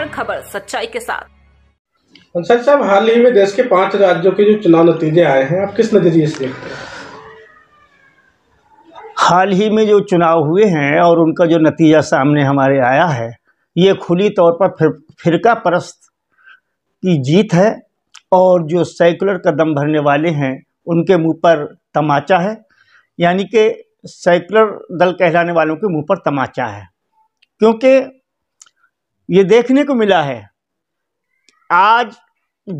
हर खबर सच्चाई के साथ अंसारी साहब हाल ही में देश के पांच राज्यों के जो चुनाव नतीजे आए हैं आप किस नजरिए से देखते हैं हाल ही में जो चुनाव हुए हैं और उनका जो नतीजा सामने हमारे आया है ये खुली तौर पर फिर फिरका परस्त की जीत है और जो सेकुलर कदम भरने वाले हैं उनके मुंह पर तमाचा है यानी कि सेकुलर दल कहलाने वालों के मुंह पर तमाचा है क्योंकि ये देखने को मिला है आज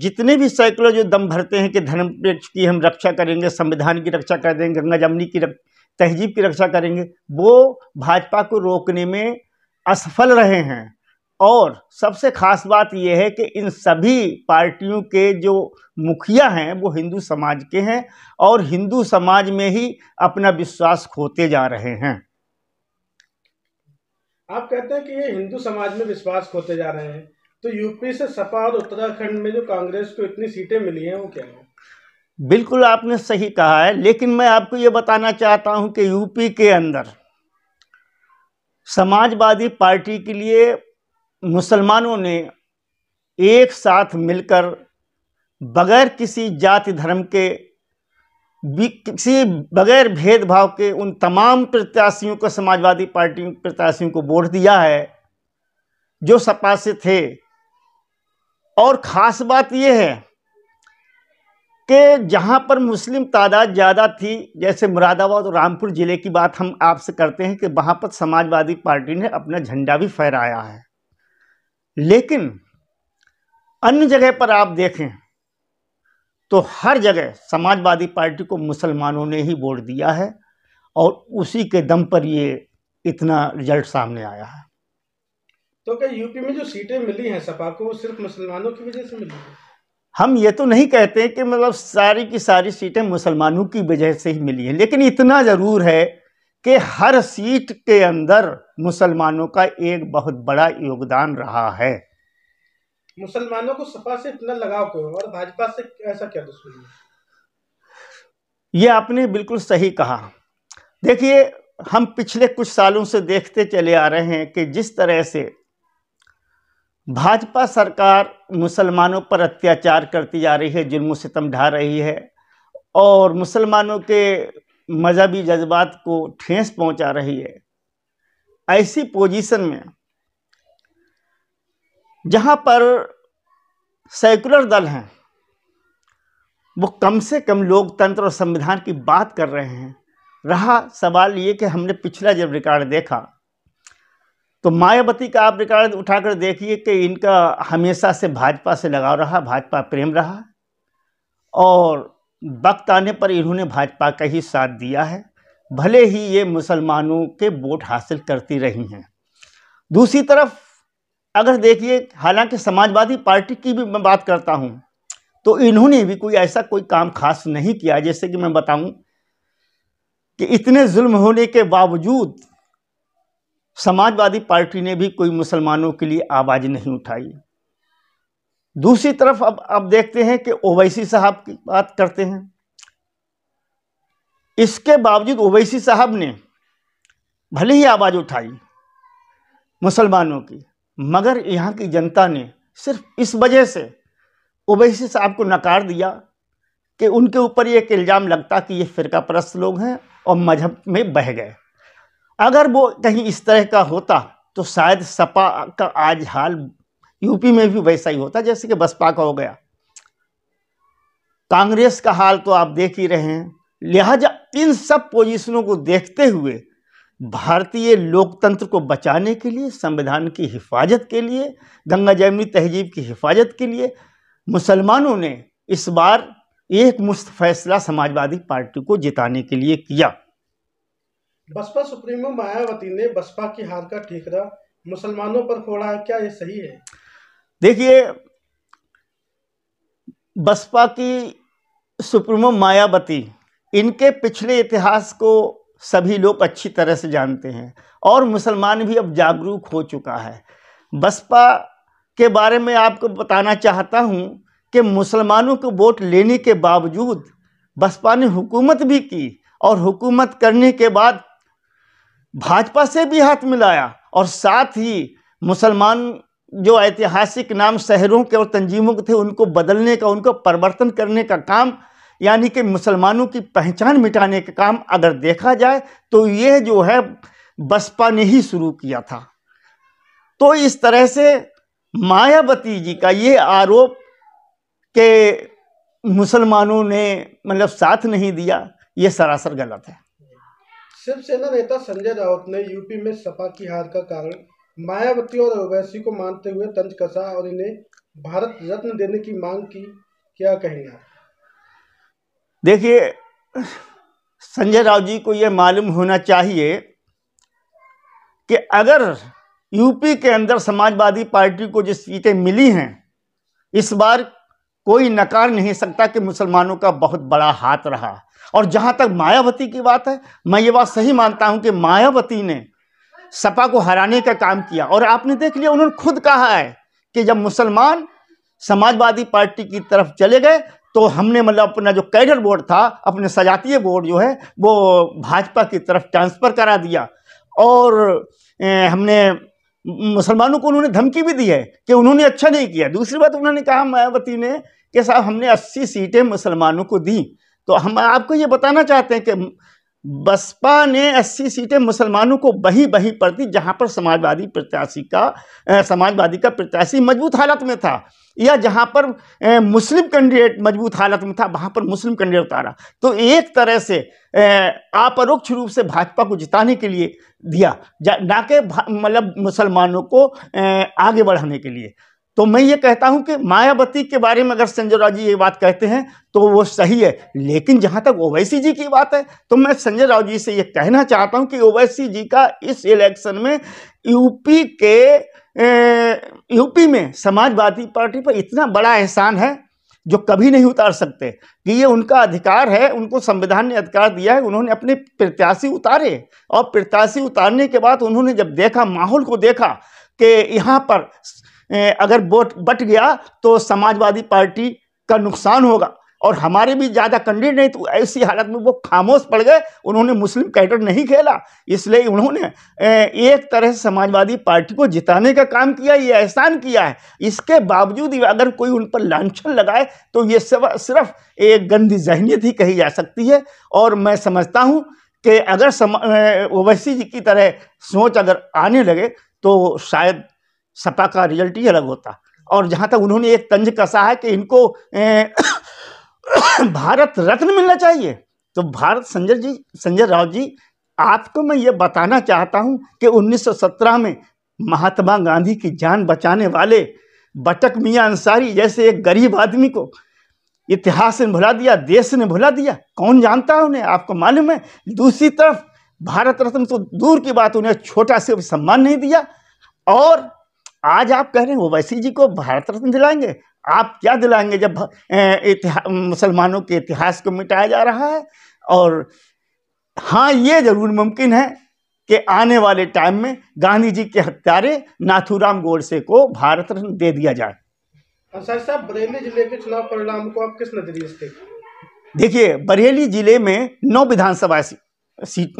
जितने भी सैकड़ों जो दम भरते हैं कि धर्म की हम रक्षा करेंगे संविधान की रक्षा कर देंगे गंगा जमनी की तहजीब की रक्षा करेंगे वो भाजपा को रोकने में असफल रहे हैं और सबसे खास बात यह है कि इन सभी पार्टियों के जो मुखिया हैं वो हिंदू समाज के हैं और हिंदू समाज में ही अपना विश्वास खोते जा रहे हैं आप कहते हैं कि ये हिंदू समाज में विश्वास खोते जा रहे हैं तो यूपी से सपा और उत्तराखंड में जो कांग्रेस को इतनी सीटें मिली हैं वो क्या है बिल्कुल आपने सही कहा है लेकिन मैं आपको ये बताना चाहता हूं कि यूपी के अंदर समाजवादी पार्टी के लिए मुसलमानों ने एक साथ मिलकर बगैर किसी जाति धर्म के किसी बगैर भेदभाव के उन तमाम प्रत्याशियों को समाजवादी पार्टी प्रत्याशियों को वोट दिया है जो सपा से थे और ख़ास बात यह है कि जहाँ पर मुस्लिम तादाद ज़्यादा थी जैसे मुरादाबाद और रामपुर ज़िले की बात हम आपसे करते हैं कि वहाँ पर समाजवादी पार्टी ने अपना झंडा भी फहराया है लेकिन अन्य जगह पर आप देखें तो हर जगह समाजवादी पार्टी को मुसलमानों ने ही वोट दिया है और उसी के दम पर ये इतना रिजल्ट सामने आया है तो क्या यूपी में जो सीटें मिली हैं सपा को वो सिर्फ मुसलमानों की वजह से मिली है हम ये तो नहीं कहते कि मतलब सारी की सारी सीटें मुसलमानों की वजह से ही मिली हैं लेकिन इतना ज़रूर है कि हर सीट के अंदर मुसलमानों का एक बहुत बड़ा योगदान रहा है मुसलमानों को सपा से इतना लगाव क्यों और भाजपा से ऐसा क्या दुश्मनी ये आपने बिल्कुल सही कहा देखिए हम पिछले कुछ सालों से देखते चले आ रहे हैं कि जिस तरह से भाजपा सरकार मुसलमानों पर अत्याचार करती जा रही है जुल्म सितम ढा रही है और मुसलमानों के मजहबी जज्बात को ठेस पहुंचा रही है ऐसी पोजीशन में जहाँ पर सेकुलर दल हैं वो कम से कम लोकतंत्र और संविधान की बात कर रहे हैं रहा सवाल ये कि हमने पिछला जब रिकॉर्ड देखा तो मायावती का आप रिकॉर्ड उठाकर देखिए कि इनका हमेशा से भाजपा से लगाव रहा भाजपा प्रेम रहा और वक्त आने पर इन्होंने भाजपा का ही साथ दिया है भले ही ये मुसलमानों के वोट हासिल करती रही हैं दूसरी तरफ अगर देखिए हालांकि समाजवादी पार्टी की भी मैं बात करता हूँ तो इन्होंने भी कोई ऐसा कोई काम खास नहीं किया जैसे कि मैं बताऊं कि इतने जुल्म होने के बावजूद समाजवादी पार्टी ने भी कोई मुसलमानों के लिए आवाज़ नहीं उठाई दूसरी तरफ अब अब देखते हैं कि ओवैसी साहब की बात करते हैं इसके बावजूद ओवैसी साहब ने भले ही आवाज़ उठाई मुसलमानों की मगर यहाँ की जनता ने सिर्फ इस वजह से ओबैसी साहब को नकार दिया कि उनके ऊपर ये एक इल्ज़ाम लगता कि ये फ़िरका परस्त लोग हैं और मजहब में बह गए अगर वो कहीं इस तरह का होता तो शायद सपा का आज हाल यूपी में भी वैसा ही होता जैसे कि बसपा का हो गया कांग्रेस का हाल तो आप देख ही रहे हैं लिहाजा इन सब पोजीशनों को देखते हुए भारतीय लोकतंत्र को बचाने के लिए संविधान की हिफाजत के लिए गंगा जमनी तहजीब की हिफाजत के लिए मुसलमानों ने इस बार एक मुस्त फैसला समाजवादी पार्टी को जिताने के लिए किया बसपा सुप्रीमो मायावती ने बसपा की हार का ठीकरा मुसलमानों पर फोड़ा है क्या ये सही है देखिए बसपा की सुप्रीमो मायावती इनके पिछले इतिहास को सभी लोग अच्छी तरह से जानते हैं और मुसलमान भी अब जागरूक हो चुका है बसपा के बारे में आपको बताना चाहता हूँ कि मुसलमानों को वोट लेने के बावजूद बसपा ने हुकूमत भी की और हुकूमत करने के बाद भाजपा से भी हाथ मिलाया और साथ ही मुसलमान जो ऐतिहासिक नाम शहरों के और तंजीमों के थे उनको बदलने का उनको परिवर्तन करने का काम यानी कि मुसलमानों की पहचान मिटाने का काम अगर देखा जाए तो यह जो है बसपा ने ही शुरू किया था तो इस तरह से मायावती जी का ये आरोप के मुसलमानों ने मतलब साथ नहीं दिया ये सरासर गलत है शिवसेना नेता संजय राउत ने यूपी में सपा की हार का कारण मायावती और अवैसी को मानते हुए तंज कसा और इन्हें भारत रत्न देने की मांग की क्या कहना देखिए संजय राव जी को यह मालूम होना चाहिए कि अगर यूपी के अंदर समाजवादी पार्टी को जिस सीटें मिली हैं इस बार कोई नकार नहीं सकता कि मुसलमानों का बहुत बड़ा हाथ रहा और जहां तक मायावती की बात है मैं ये बात सही मानता हूं कि मायावती ने सपा को हराने का काम किया और आपने देख लिया उन्होंने खुद कहा है कि जब मुसलमान समाजवादी पार्टी की तरफ चले गए तो हमने मतलब अपना जो कैडर बोर्ड था अपने सजातीय बोर्ड जो है वो भाजपा की तरफ ट्रांसफ़र करा दिया और हमने मुसलमानों को उन्होंने धमकी भी दी है कि उन्होंने अच्छा नहीं किया दूसरी बात उन्होंने कहा मायावती ने कि साहब हमने 80 सीटें मुसलमानों को दी तो हम आपको ये बताना चाहते हैं कि बसपा ने 80 सीटें मुसलमानों को बही बही पर दी जहाँ पर समाजवादी प्रत्याशी का समाजवादी का प्रत्याशी मजबूत हालत में था या जहाँ पर ए, मुस्लिम कैंडिडेट मजबूत हालत में था वहाँ पर मुस्लिम कैंडिडेट उतारा तो एक तरह से अपरोक्ष रूप से भाजपा को जिताने के लिए दिया ना कि मतलब मुसलमानों को ए, आगे बढ़ाने के लिए तो मैं ये कहता हूं कि मायावती के बारे में अगर संजय राव जी ये बात कहते हैं तो वो सही है लेकिन जहां तक ओवैसी जी की बात है तो मैं संजय राव जी से ये कहना चाहता हूं कि ओवैसी जी का इस इलेक्शन में यूपी के यूपी में समाजवादी पार्टी पर इतना बड़ा एहसान है जो कभी नहीं उतार सकते कि ये उनका अधिकार है उनको संविधान ने अधिकार दिया है उन्होंने अपने प्रत्याशी उतारे और प्रत्याशी उतारने के बाद उन्होंने जब देखा माहौल को देखा कि यहाँ पर अगर वोट बट गया तो समाजवादी पार्टी का नुकसान होगा और हमारे भी ज़्यादा कंडीट नहीं तो ऐसी हालत में वो खामोश पड़ गए उन्होंने मुस्लिम कैडर नहीं खेला इसलिए उन्होंने एक तरह से समाजवादी पार्टी को जिताने का काम किया ये एहसान किया है इसके बावजूद अगर कोई उन पर लांछन लगाए तो ये सब सिर्फ एक गंदी जहनीत ही कही जा सकती है और मैं समझता हूँ कि अगर ओवैसी जी की तरह सोच अगर आने लगे तो शायद सपा का रिजल्ट ही अलग होता और जहाँ तक उन्होंने एक तंज कसा है कि इनको ए, भारत रत्न मिलना चाहिए तो भारत संजय जी संजय राव जी आपको मैं ये बताना चाहता हूँ कि 1917 में महात्मा गांधी की जान बचाने वाले बटक मियाँ अंसारी जैसे एक गरीब आदमी को इतिहास ने भुला दिया देश ने भुला दिया कौन जानता है उन्हें आपको मालूम है दूसरी तरफ भारत रत्न तो दूर की बात उन्हें छोटा से सम्मान नहीं दिया और आज आप कह रहे हैं ओवैसी जी को भारत रत्न दिलाएंगे आप क्या दिलाएंगे जब मुसलमानों के इतिहास को मिटाया जा रहा है और हाँ ये ज़रूर मुमकिन है कि आने वाले टाइम में गांधी जी के हत्यारे नाथूराम गोडसे को भारत रत्न दे दिया जाए सर साहब बरेली जिले के चुनाव परिणाम को आप किस नजरिए से देखिए बरेली जिले में नौ विधानसभा सीट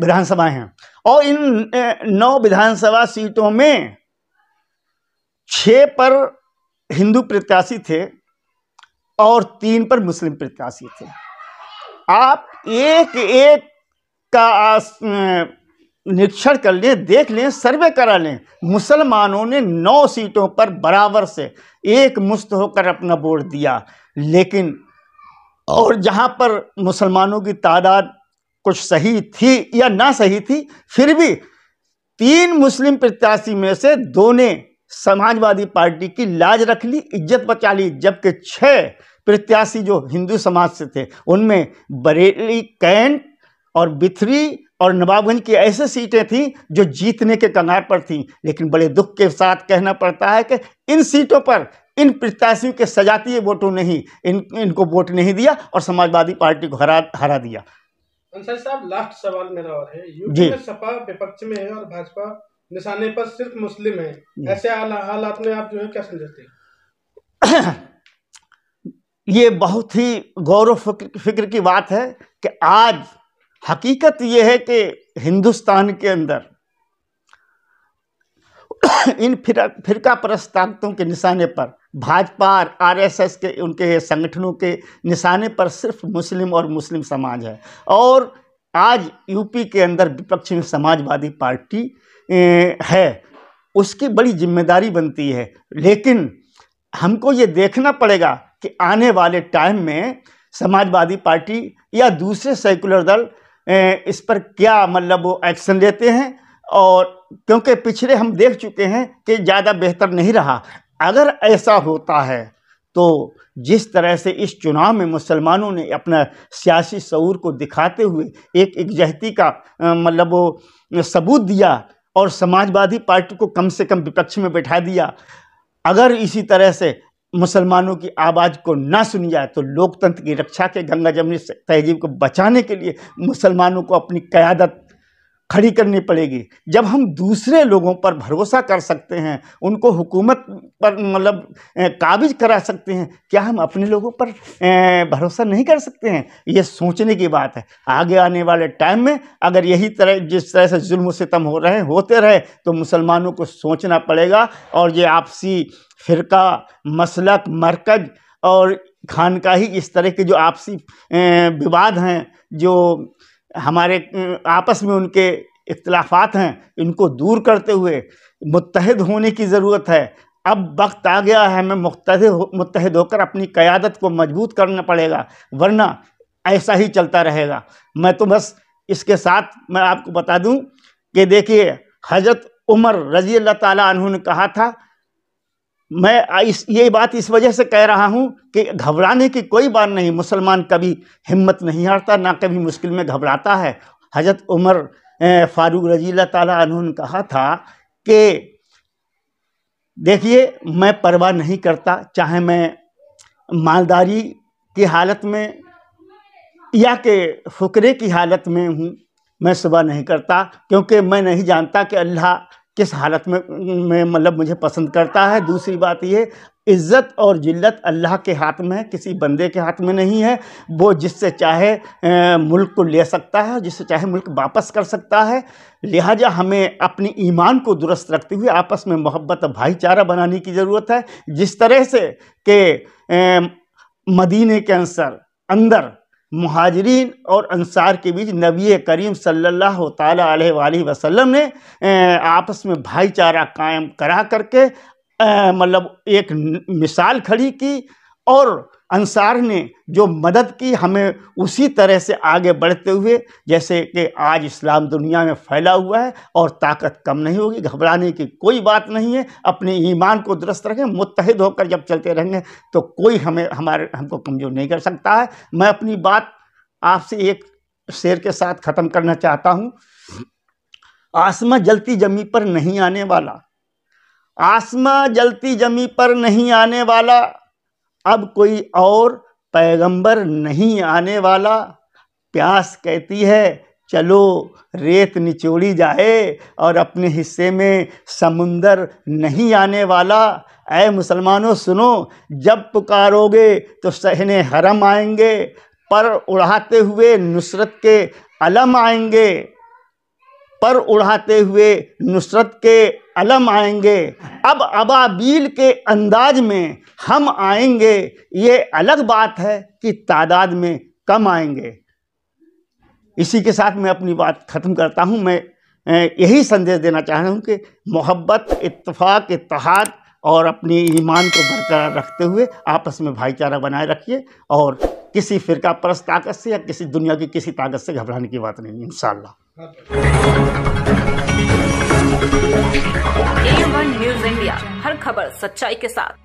विधानसभाएं हैं और इन नौ विधानसभा सीटों में छ पर हिंदू प्रत्याशी थे और तीन पर मुस्लिम प्रत्याशी थे आप एक एक का निरीक्षण कर लें देख लें सर्वे करा लें मुसलमानों ने नौ सीटों पर बराबर से एक मुस्त होकर अपना वोट दिया लेकिन और जहां पर मुसलमानों की तादाद कुछ सही थी या ना सही थी फिर भी तीन मुस्लिम प्रत्याशी में से दो ने समाजवादी पार्टी की लाज रख ली इज्जत बचा ली जबकि छः प्रत्याशी जो हिंदू समाज से थे उनमें बरेली कैन और बिथरी और नवाबगंज की ऐसे सीटें थीं जो जीतने के कगार पर थीं लेकिन बड़े दुख के साथ कहना पड़ता है कि इन सीटों पर इन प्रत्याशियों के सजातीय वोटों ने ही इन इनको वोट नहीं दिया और समाजवादी पार्टी को हरा हरा दिया साहब लास्ट सवाल मेरा और है यूपी में सपा विपक्ष में है और भाजपा निशाने पर सिर्फ मुस्लिम है हम्म। ऐसे हालात में आप जो है क्या समझते हैं ये बहुत ही गौरव फिक्र की बात है कि आज हकीकत यह है कि हिंदुस्तान के अंदर इन फिर फिरका परस्त के निशाने पर भाजपा आरएसएस के उनके संगठनों के निशाने पर सिर्फ मुस्लिम और मुस्लिम समाज है और आज यूपी के अंदर विपक्ष में समाजवादी पार्टी है उसकी बड़ी जिम्मेदारी बनती है लेकिन हमको ये देखना पड़ेगा कि आने वाले टाइम में समाजवादी पार्टी या दूसरे सेकुलर दल इस पर क्या मतलब वो एक्शन लेते हैं और क्योंकि पिछले हम देख चुके हैं कि ज़्यादा बेहतर नहीं रहा अगर ऐसा होता है तो जिस तरह से इस चुनाव में मुसलमानों ने अपना सियासी शूर को दिखाते हुए एक एकजहती का मतलब वो सबूत दिया और समाजवादी पार्टी को कम से कम विपक्ष में बैठा दिया अगर इसी तरह से मुसलमानों की आवाज़ को ना सुनी जाए तो लोकतंत्र की रक्षा के गंगा जमनी तहजीब को बचाने के लिए मुसलमानों को अपनी क़्यादत खड़ी करनी पड़ेगी जब हम दूसरे लोगों पर भरोसा कर सकते हैं उनको हुकूमत पर मतलब काबिज करा सकते हैं क्या हम अपने लोगों पर भरोसा नहीं कर सकते हैं ये सोचने की बात है आगे आने वाले टाइम में अगर यही तरह जिस तरह से जुल्म सितम हो रहे होते रहे तो मुसलमानों को सोचना पड़ेगा और ये आपसी फ़िरका मसलक मरकज और खानकाही इस तरह के जो आपसी विवाद हैं जो हमारे आपस में उनके इख्तलाफात हैं इनको दूर करते हुए मुतहद होने की ज़रूरत है अब वक्त आ गया है हमें मुतहद हो, होकर अपनी क़्यादत को मजबूत करना पड़ेगा वरना ऐसा ही चलता रहेगा मैं तो बस इसके साथ मैं आपको बता दूं कि देखिए हज़रत उमर रजी अल्लाह ताला ने कहा था मैं इस ये बात इस वजह से कह रहा हूँ कि घबराने की कोई बात नहीं मुसलमान कभी हिम्मत नहीं हारता ना कभी मुश्किल में घबराता है हजरत उमर फारूक रजील्ला तला कहा था कि देखिए मैं परवाह नहीं करता चाहे मैं मालदारी की हालत में या के फकरे की हालत में हूँ मैं सुबह नहीं करता क्योंकि मैं नहीं जानता कि अल्लाह किस हालत में में मतलब मुझे पसंद करता है दूसरी बात ये इज़्ज़त और जिल्लत अल्लाह के हाथ में है किसी बंदे के हाथ में नहीं है वो जिससे चाहे मुल्क को ले सकता है जिससे चाहे मुल्क वापस कर सकता है लिहाजा हमें अपने ईमान को दुरुस्त रखते हुए आपस में मोहब्बत भाईचारा बनाने की ज़रूरत है जिस तरह से कि मदीने के अंसर अंदर महाजरीन और अंसार के बीच नबी करीम सल्लल्लाहु अलैहि वसल्लम ने आपस में भाईचारा कायम करा करके मतलब एक मिसाल खड़ी की और अंसार ने जो मदद की हमें उसी तरह से आगे बढ़ते हुए जैसे कि आज इस्लाम दुनिया में फैला हुआ है और ताकत कम नहीं होगी घबराने की कोई बात नहीं है अपने ईमान को दुरुस्त रखें मुतहद होकर जब चलते रहेंगे तो कोई हमें हमारे हमको कमज़ोर नहीं कर सकता है मैं अपनी बात आपसे एक शेर के साथ ख़त्म करना चाहता हूँ आसमा जलती जमी पर नहीं आने वाला आसमा जलती जमी पर नहीं आने वाला अब कोई और पैगंबर नहीं आने वाला प्यास कहती है चलो रेत निचोड़ी जाए और अपने हिस्से में समुंदर नहीं आने वाला ऐ मुसलमानों सुनो जब पुकारोगे तो सहने हरम आएंगे पर उड़ाते हुए नुसरत के अलम आएंगे पर उड़ाते हुए नुसरत के अलम आएंगे अब अबाबील के अंदाज में हम आएंगे ये अलग बात है कि तादाद में कम आएंगे इसी के साथ मैं अपनी बात ख़त्म करता हूँ मैं यही संदेश देना चाह रहा हूँ कि मोहब्बत इतफाक इतहाद और अपने ईमान को बरकरार रखते हुए आपस में भाईचारा बनाए रखिए और किसी फ़िरका परस्त ताकत से या किसी दुनिया की किसी ताकत से घबराने की बात नहीं इन एवन वन न्यूज इंडिया हर खबर सच्चाई के साथ